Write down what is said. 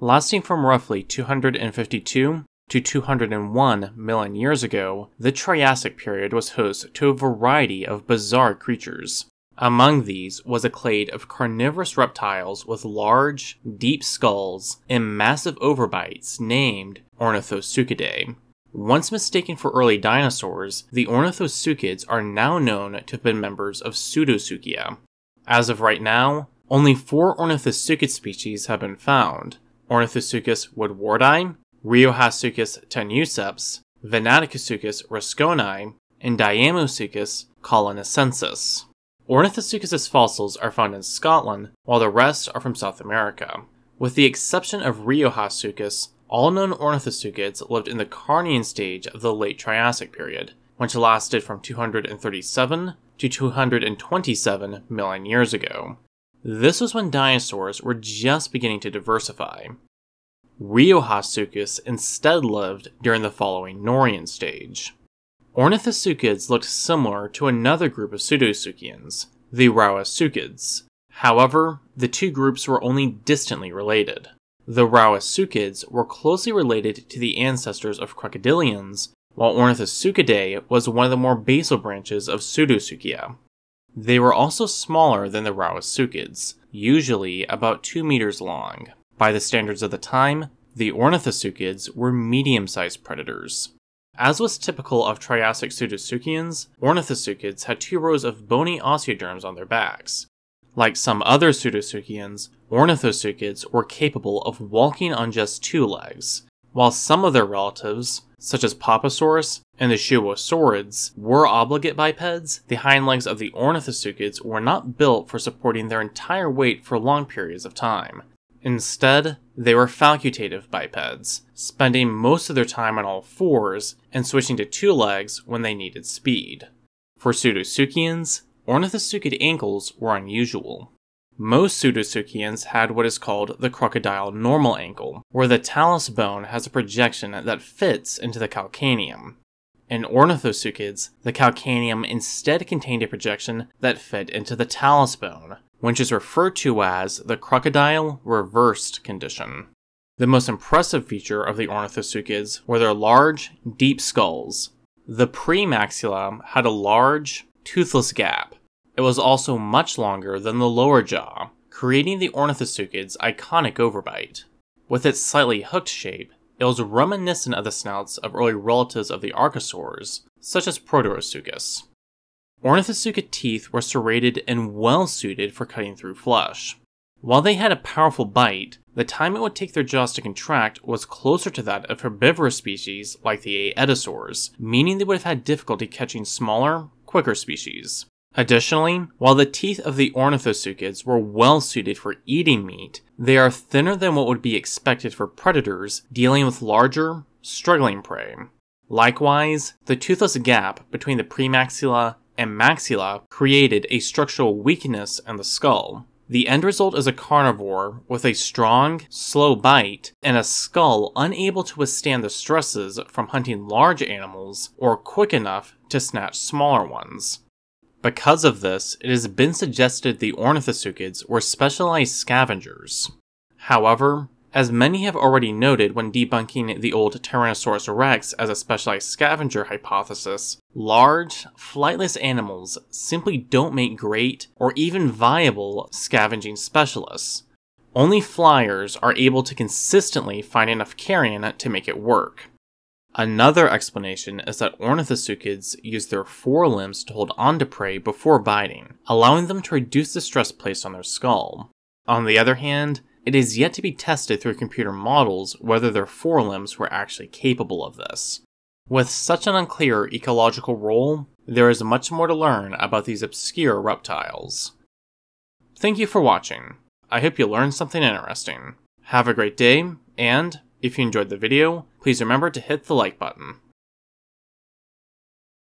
Lasting from roughly 252 to 201 million years ago, the Triassic period was host to a variety of bizarre creatures. Among these was a clade of carnivorous reptiles with large, deep skulls and massive overbites named Ornithosuchidae. Once mistaken for early dinosaurs, the Ornithosuchids are now known to have been members of Pseudosuchia. As of right now, only four Ornithosuchid species have been found, Ornithosuchus Woodwardi, Riohasuchus tenuceps, Venaticosuchus rosconi, and Diamosuchus colonicensis. Ornithosuchus fossils are found in Scotland, while the rest are from South America. With the exception of Riohasuchus, all known ornithosuchids lived in the Carnian stage of the late Triassic period, which lasted from 237 to 227 million years ago. This was when dinosaurs were just beginning to diversify. Riohasuchus instead lived during the following Norian stage. Ornithosuchids looked similar to another group of pseudosuchians, the Rauasuchids. However, the two groups were only distantly related. The Rauasuchids were closely related to the ancestors of crocodilians, while Ornithosuchidae was one of the more basal branches of Pseudosuchia. They were also smaller than the Rauisuchids, usually about 2 meters long. By the standards of the time, the Ornithosuchids were medium-sized predators. As was typical of Triassic pseudosuchians, Ornithosuchids had two rows of bony osteoderms on their backs. Like some other pseudosuchians, Ornithosuchids were capable of walking on just two legs, while some of their relatives, such as Papasaurus, and the Shuosaurids were obligate bipeds, the hind legs of the Ornithosuchids were not built for supporting their entire weight for long periods of time. Instead, they were facultative bipeds, spending most of their time on all fours and switching to two legs when they needed speed. For Pseudosuchians, Ornithosuchid ankles were unusual. Most Pseudosuchians had what is called the crocodile normal ankle, where the talus bone has a projection that fits into the calcaneum. In ornithosuchids, the calcaneum instead contained a projection that fed into the talus bone, which is referred to as the crocodile reversed condition. The most impressive feature of the ornithosuchids were their large, deep skulls. The premaxilla had a large, toothless gap. It was also much longer than the lower jaw, creating the ornithosuchid's iconic overbite. With its slightly hooked shape, it was reminiscent of the snouts of early relatives of the archosaurs, such as Proterosuchus. Ornithosuchus teeth were serrated and well suited for cutting through flesh. While they had a powerful bite, the time it would take their jaws to contract was closer to that of herbivorous species like the Aetosaurs, meaning they would have had difficulty catching smaller, quicker species. Additionally, while the teeth of the ornithosuchids were well suited for eating meat, they are thinner than what would be expected for predators dealing with larger, struggling prey. Likewise, the toothless gap between the premaxilla and maxilla created a structural weakness in the skull. The end result is a carnivore with a strong, slow bite and a skull unable to withstand the stresses from hunting large animals or quick enough to snatch smaller ones. Because of this, it has been suggested the Ornithosuchids were specialized scavengers. However, as many have already noted when debunking the old Tyrannosaurus rex as a specialized scavenger hypothesis, large, flightless animals simply don't make great or even viable scavenging specialists. Only flyers are able to consistently find enough carrion to make it work. Another explanation is that ornithosuchids use their forelimbs to hold onto prey before biting, allowing them to reduce the stress placed on their skull. On the other hand, it is yet to be tested through computer models whether their forelimbs were actually capable of this. With such an unclear ecological role, there is much more to learn about these obscure reptiles. Thank you for watching. I hope you learned something interesting. Have a great day, and if you enjoyed the video, please remember to hit the like button.